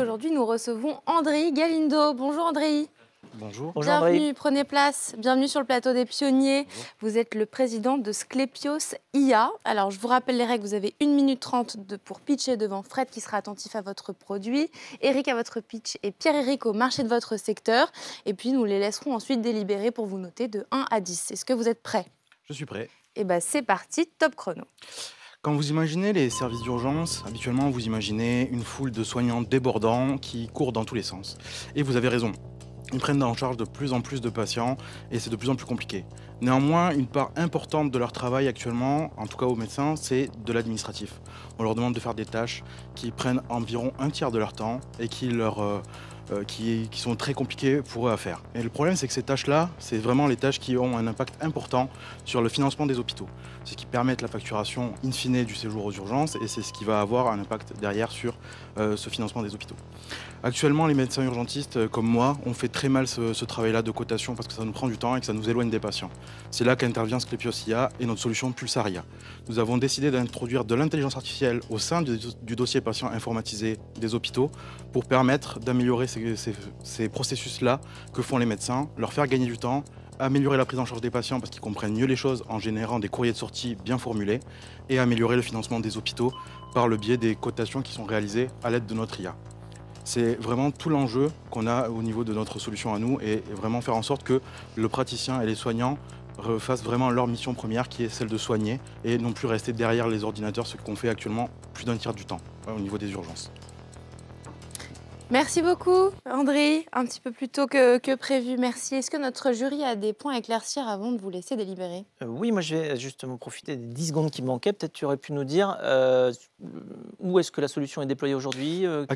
aujourd'hui, nous recevons André Galindo. Bonjour André. Bonjour. Bienvenue, prenez place. Bienvenue sur le plateau des pionniers. Vous êtes le président de Sclepios IA. Alors, je vous rappelle les règles. Vous avez 1 minute 30 pour pitcher devant Fred qui sera attentif à votre produit, Eric à votre pitch et pierre eric au marché de votre secteur. Et puis, nous les laisserons ensuite délibérer pour vous noter de 1 à 10. Est-ce que vous êtes prêt Je suis prêt. Et eh bien, c'est parti. Top chrono. Quand vous imaginez les services d'urgence, habituellement vous imaginez une foule de soignants débordants qui courent dans tous les sens. Et vous avez raison. Ils prennent en charge de plus en plus de patients et c'est de plus en plus compliqué. Néanmoins, une part importante de leur travail actuellement, en tout cas aux médecins, c'est de l'administratif. On leur demande de faire des tâches qui prennent environ un tiers de leur temps et qui leur... Euh, euh, qui, sont très compliquées pour eux à faire. Et le problème, c'est que ces tâches-là, c'est vraiment les tâches qui ont un impact important sur le financement des hôpitaux. C'est ce qui permet la facturation in fine du séjour aux urgences et c'est ce qui va avoir un impact derrière sur euh, ce financement des hôpitaux. Actuellement, les médecins urgentistes euh, comme moi, ont fait très mal ce, travail-là de cotation parce que ça nous prend du temps et que ça nous éloigne des patients. C'est là qu'intervient IA et notre solution Pulsaria. Nous avons décidé d'introduire de l'intelligence artificielle au sein du, du dossier patient informatisé des hôpitaux pour permettre d'améliorer ces ces, processus-là que font les médecins, leur faire gagner du temps, améliorer la prise en charge des patients parce qu'ils comprennent mieux les choses en générant des courriers de sortie bien formulés et améliorer le financement des hôpitaux par le biais des cotations qui sont réalisées à l'aide de notre IA. C'est vraiment tout l'enjeu qu'on a au niveau de notre solution à nous et vraiment faire en sorte que le praticien et les soignants fassent vraiment leur mission première qui est celle de soigner et non plus rester derrière les ordinateurs, ce qu'on fait actuellement plus d'un tiers du temps au niveau des urgences. Merci beaucoup, André. Un petit peu plus tôt que, prévu, merci. Est-ce que notre jury a des points à éclaircir avant de vous laisser délibérer euh, Oui, moi je vais justement profiter des 10 secondes qui manquaient. Peut-être tu aurais pu nous dire euh, où est-ce que la solution est déployée aujourd'hui, euh, ah,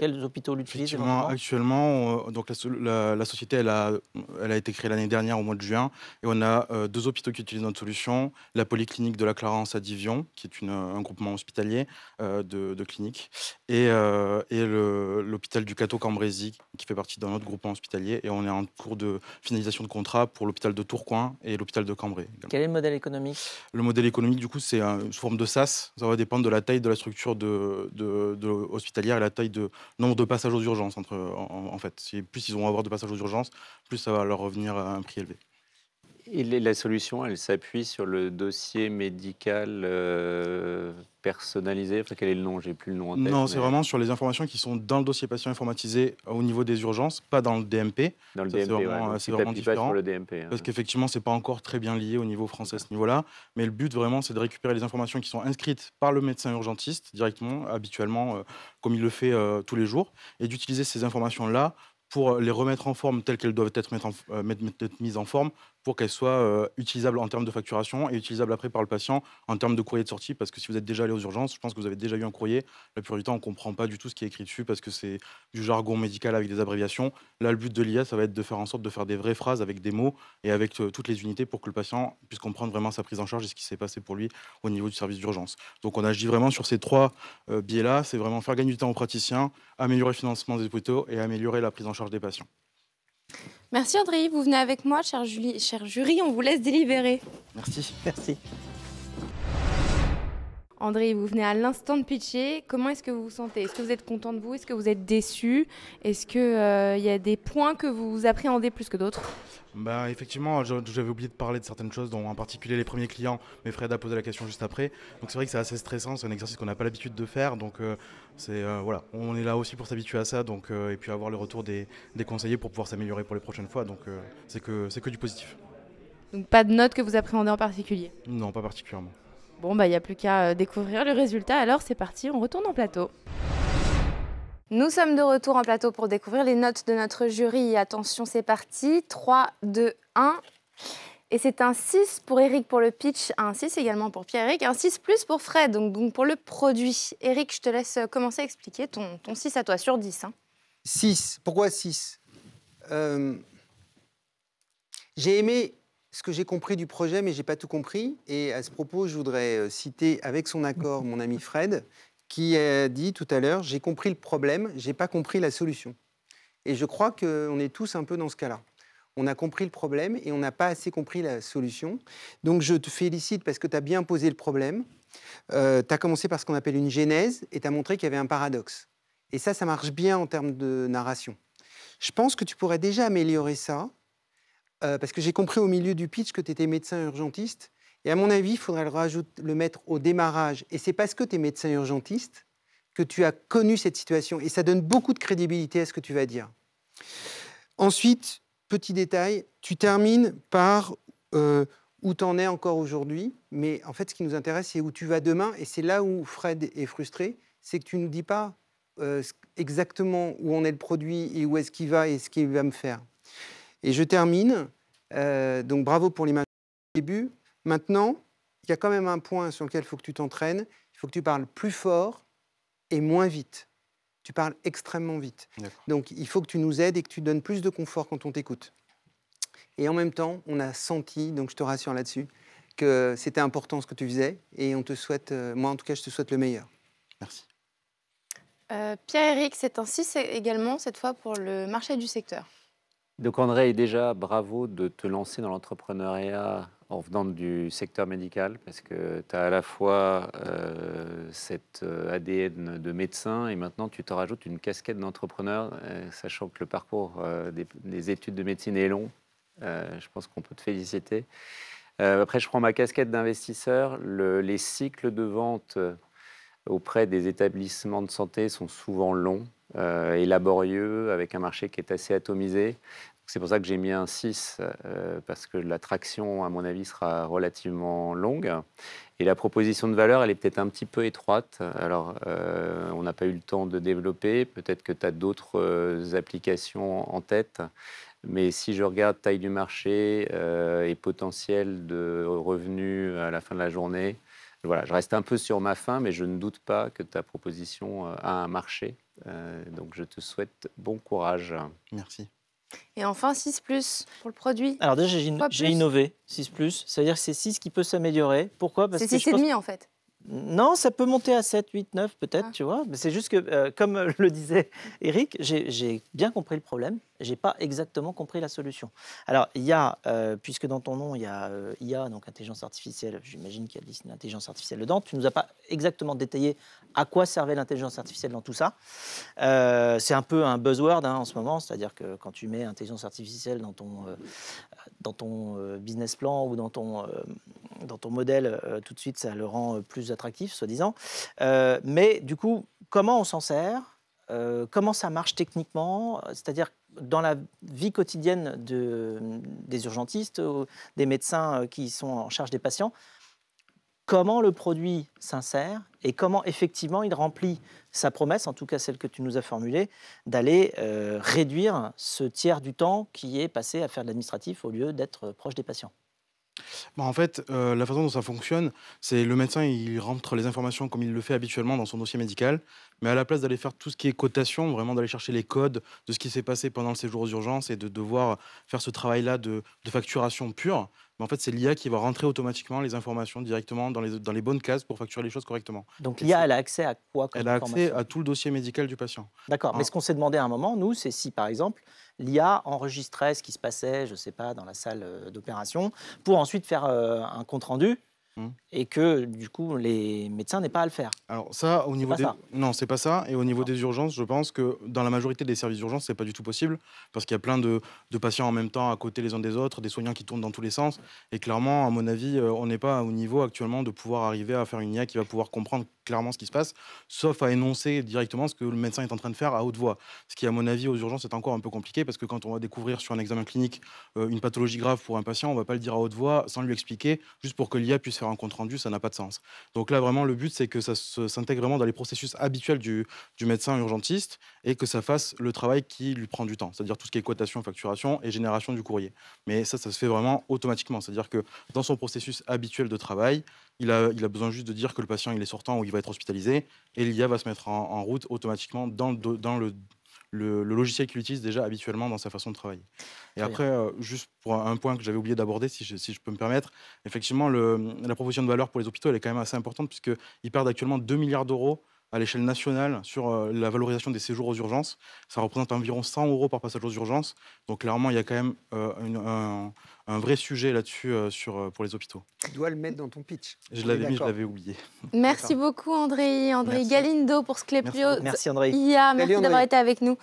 quels hôpitaux l'utilisent Actuellement, donc la, la, société elle a, elle a été créée l'année dernière au mois de juin et on a euh, deux hôpitaux qui utilisent notre solution la polyclinique de la Clarence à Divion, qui est une, un groupement hospitalier euh, de, cliniques, et, euh, l'hôpital du Cateau-Cambrésis, qui fait partie d'un autre groupement hospitalier. Et on est en cours de finalisation de contrat pour l'hôpital de Tourcoing et l'hôpital de Cambrai. Quel est le modèle économique Le modèle économique, du coup, c'est une forme de SAS. Ça va dépendre de la taille de la structure de, hospitalière et la taille de, nombre de passages aux urgences, entre, en, fait. plus ils vont avoir de passages aux urgences, plus ça va leur revenir à un prix élevé. Et la solution, elle s'appuie sur le dossier médical euh, personnalisé. Enfin, quel est le nom J'ai plus le nom en tête. Non, c'est vraiment sur les informations qui sont dans le dossier patient informatisé au niveau des urgences, pas dans le DMP. Dans le DMP, c'est vraiment, euh, différent. Hein. Parce qu'effectivement, c'est pas encore très bien lié au niveau français à ce niveau-là. Mais le but vraiment, c'est de récupérer les informations qui sont inscrites par le médecin urgentiste directement, habituellement, euh, comme il le fait tous les jours, et d'utiliser ces informations-là pour les remettre en forme telles qu'elles doivent être, mises en forme pour qu'elle soit euh, utilisable en termes de facturation et utilisable après par le patient en termes de courrier de sortie. Parce que si vous êtes déjà allé aux urgences, je pense que vous avez déjà eu un courrier. La plupart du temps, on ne comprend pas du tout ce qui est écrit dessus parce que c'est du jargon médical avec des abréviations. Là, le but de l'IA, ça va être de faire en sorte de faire des vraies phrases avec des mots et avec euh, toutes les unités pour que le patient puisse comprendre vraiment sa prise en charge et ce qui s'est passé pour lui au niveau du service d'urgence. Donc, on agit vraiment sur ces trois euh, biais-là. C'est vraiment faire gagner du temps aux praticiens, améliorer le financement des hôpitaux et améliorer la prise en charge des patients. Merci André, vous venez avec moi, cher, Julie, cher jury, on vous laisse délibérer. Merci. Merci. André, vous venez à l'instant de pitcher. Comment est-ce que vous vous sentez Est-ce que vous êtes content de vous Est-ce que vous êtes déçu Est-ce qu'il euh, il y a des points que vous appréhendez plus que d'autres Ben Effectivement, j'avais oublié de parler de certaines choses, dont en particulier les premiers clients. Mais Fred a posé la question juste après. Donc c'est vrai que c'est assez stressant, c'est un exercice qu'on n'a pas l'habitude de faire. Donc euh, c'est euh, voilà, on est là aussi pour s'habituer à ça donc, et puis avoir le retour des, conseillers pour pouvoir s'améliorer pour les prochaines fois. Donc c'est que, que du positif. Donc pas de notes que vous appréhendez en particulier Non, pas particulièrement. Bon, bah, il n'y a plus qu'à euh, découvrir le résultat. Alors, c'est parti, on retourne en plateau. Nous sommes de retour en plateau pour découvrir les notes de notre jury. Attention, c'est parti. 3, 2, 1. Et c'est un 6 pour Eric pour le pitch, un 6 également pour Pierre-Eric, un 6 plus pour Fred, donc, donc pour le produit. Eric, je te laisse euh, commencer à expliquer ton, ton 6 à toi sur 10. 6, hein. pourquoi 6 euh, J'ai aimé ce que j'ai compris du projet, mais j'ai pas tout compris. Et à ce propos, je voudrais euh, citer avec son accord mon ami Fred, qui a dit tout à l'heure j'ai compris le problème, j'ai pas compris la solution. Et je crois qu'on est tous un peu dans ce cas-là. On a compris le problème et on n'a pas assez compris la solution. Donc je te félicite parce que tu as bien posé le problème. Euh, tu as commencé par ce qu'on appelle une genèse et tu as montré qu'il y avait un paradoxe. Et ça, ça marche bien en termes de narration. Je pense que tu pourrais déjà améliorer ça euh, parce que j'ai compris au milieu du pitch que tu étais médecin urgentiste. Et à mon avis, il faudrait le, le mettre au démarrage. Et c'est parce que tu es médecin urgentiste que tu as connu cette situation. Et ça donne beaucoup de crédibilité à ce que tu vas dire. Ensuite, petit détail, tu termines par euh, où tu en es encore aujourd'hui. Mais en fait, ce qui nous intéresse, c'est où tu vas demain. Et c'est là où Fred est frustré. C'est que tu ne nous dis pas euh, exactement où on est le produit et où est-ce qu'il va et ce qu'il va me faire. Et je termine. Euh, donc bravo pour l'image du début. Maintenant, il y a quand même un point sur lequel il faut que tu t'entraînes. Il faut que tu parles plus fort et moins vite. Tu parles extrêmement vite. Donc il faut que tu nous aides et que tu donnes plus de confort quand on t'écoute. Et en même temps, on a senti, donc je te rassure là-dessus, que c'était important ce que tu faisais. Et on te souhaite, euh, moi en tout cas, je te souhaite le meilleur. Merci. Euh, Pierre-Éric, c'est ainsi également cette fois pour le marché du secteur. Donc André, déjà, bravo de te lancer dans l'entrepreneuriat en venant du secteur médical, parce que tu as à la fois euh, cet euh, ADN de médecin et maintenant tu te rajoutes une casquette d'entrepreneur, euh, sachant que le parcours des, études de médecine est long. je pense qu'on peut te féliciter. après, je prends ma casquette d'investisseur. les cycles de vente auprès des établissements de santé sont souvent longs élaborieux, laborieux, avec un marché qui est assez atomisé. C'est pour ça que j'ai mis un 6, euh, parce que la traction, à mon avis, sera relativement longue. Et la proposition de valeur, elle est peut-être un petit peu étroite. Alors, euh, on n'a pas eu le temps de développer. Peut-être que tu as d'autres euh, applications en tête. Mais si je regarde taille du marché et potentiel de revenus à la fin de la journée, voilà, je reste un peu sur ma faim, mais je ne doute pas que ta proposition a un marché euh, donc je te souhaite bon courage. Merci. Et enfin, 6 plus pour le produit. Alors déjà, j'ai innové 6 plus. Ça veut dire que c'est 6 qui peut s'améliorer. Pourquoi C'est 6,5 en fait. Non, ça peut monter à 7, 8, 9 peut-être, ah. tu vois. Mais c'est juste que, euh, comme euh, le disait Eric, j'ai bien compris le problème, j'ai pas exactement compris la solution. Alors, il y a, euh, puisque dans ton nom, il y a IA, donc intelligence artificielle, j'imagine qu'il y a l'intelligence artificielle dedans, tu nous as pas exactement détaillé à quoi servait l'intelligence artificielle dans tout ça. c'est un peu un buzzword hein, en ce moment, c'est-à-dire que quand tu mets intelligence artificielle dans ton, dans ton business plan ou dans ton dans ton modèle, euh, tout de suite, ça le rend euh, plus attractif, soi-disant. Euh, mais du coup, comment on s'en sert Comment ça marche techniquement C'est-à-dire dans la vie quotidienne des urgentistes, des médecins qui sont en charge des patients, comment le produit s'insère et comment effectivement il remplit sa promesse, en tout cas celle que tu nous as formulée, d'aller réduire ce tiers du temps qui est passé à faire de l'administratif au lieu d'être proche des patients. Bah, en fait, euh, la façon dont ça fonctionne, c'est le médecin, il rentre les informations comme il le fait habituellement dans son dossier médical, mais à la place d'aller faire tout ce qui est cotation, vraiment d'aller chercher les codes de ce qui s'est passé pendant le séjour aux urgences et de devoir faire ce travail-là de facturation pure, mais en fait, c'est l'IA qui va rentrer automatiquement les informations directement dans les, bonnes cases pour facturer les choses correctement. Donc l'IA, elle a accès à quoi Elle a accès à tout le dossier médical du patient. D'accord. Mais ah. ce qu'on s'est demandé à un moment, nous, c'est si, par exemple, l'IA enregistrait ce qui se passait, je ne sais pas, dans la salle euh, d'opération, pour ensuite faire euh, un compte-rendu Mmh. et que du coup les médecins n'aient pas à le faire. Alors ça, au niveau non, c'est pas ça. Et au niveau des urgences, je pense que dans la majorité des services d'urgence, c'est pas du tout possible parce qu'il y a plein de, de, patients en même temps à côté les uns des autres, des soignants qui tournent dans tous les sens. Et clairement, à mon avis, euh, on n'est pas au niveau actuellement de pouvoir arriver à faire une IA qui va pouvoir comprendre clairement ce qui se passe, sauf à énoncer directement ce que le médecin est en train de faire à haute voix. Ce qui, à mon avis, aux urgences, est encore un peu compliqué parce que quand on va découvrir sur un examen clinique euh, une pathologie grave pour un patient, on va pas le dire à haute voix sans lui expliquer, juste pour que l'IA puisse faire un compte rendu, ça n'a pas de sens. Donc là, vraiment, le but, c'est que ça s'intègre vraiment dans les processus habituels du, du médecin urgentiste et que ça fasse le travail qui lui prend du temps, c'est-à-dire tout ce qui est cotation, facturation et génération du courrier. Mais ça, ça se fait vraiment automatiquement, c'est-à-dire que dans son processus habituel de travail, il a, besoin juste de dire que le patient il est sortant ou il va être hospitalisé, et l'IA va se mettre en, route automatiquement dans, le, logiciel qu'il utilise déjà habituellement dans sa façon de travailler. Et après, euh, juste pour un point que j'avais oublié d'aborder, si je, peux me permettre, effectivement, la proposition de valeur pour les hôpitaux, elle est quand même assez importante, puisqu'ils perdent actuellement 2 milliards d'euros à l'échelle nationale sur euh, la valorisation des séjours aux urgences. Ça représente environ 100 euros par passage aux urgences. Donc clairement, il y a quand même euh, un, vrai sujet là-dessus euh, sur, pour les hôpitaux. Tu dois le mettre dans ton pitch. Je l'avais mis, je l'avais oublié. Merci beaucoup André, André Galindo pour ce clé Merci, Merci André. IA. Merci d'avoir été avec nous.